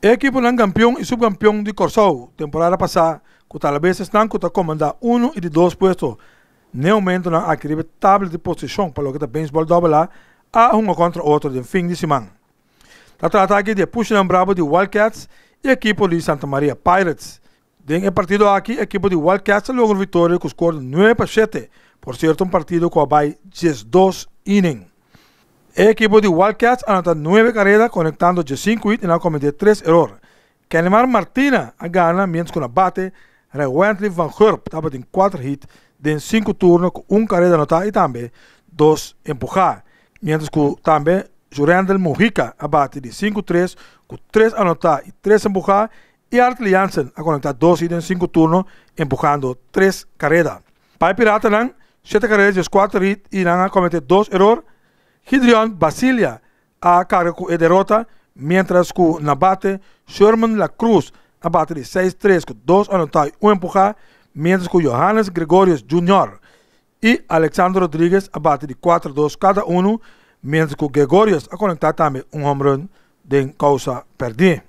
El equipo não campeão e subcampeão de Corsol, temporada passada, que talvez estão que comandar um e de dois puestos. No momento, não aquele tabela de posição para o que está beisebol doble lá, a um contra outro de fim de semana. Está tratando aqui de Puxinam Bravo de Wildcats e equipe de Santa Maria Pirates. do partido aqui, a equipe de Wildcats logrou vitória com o score 9 para 7. Por certo, um partido com a que 10-2 innings. El equipo de Wildcats anota 9 carreras conectando 5 hits y no cometió 3 errores. Kenmar Martina gana mientras con abate Rewently Van Hurp tapet en 4 hits de 5 turno con 1 carrera anotada y también 2 empujadas. Mientras que también Jurandel Mojica abate de 5-3 con 3 anotadas y 3 empujadas y Artley Jansen a conectar 2 hits en 5 turno empujando 3 carreras. Para Piratenland, 7 carreras y 4 hits y han cometido 2 errores Gideon Basilia a carga com derrota, mientras que no abate Sherman La Cruz bater de 6-3 com 2 anotar e 1 empurrar, mientras que Johannes Gregorius Jr. e Alexandre Rodrigues bater de 4-2 cada um, mientras que Gregorius a conectar também um home run de causa perdida.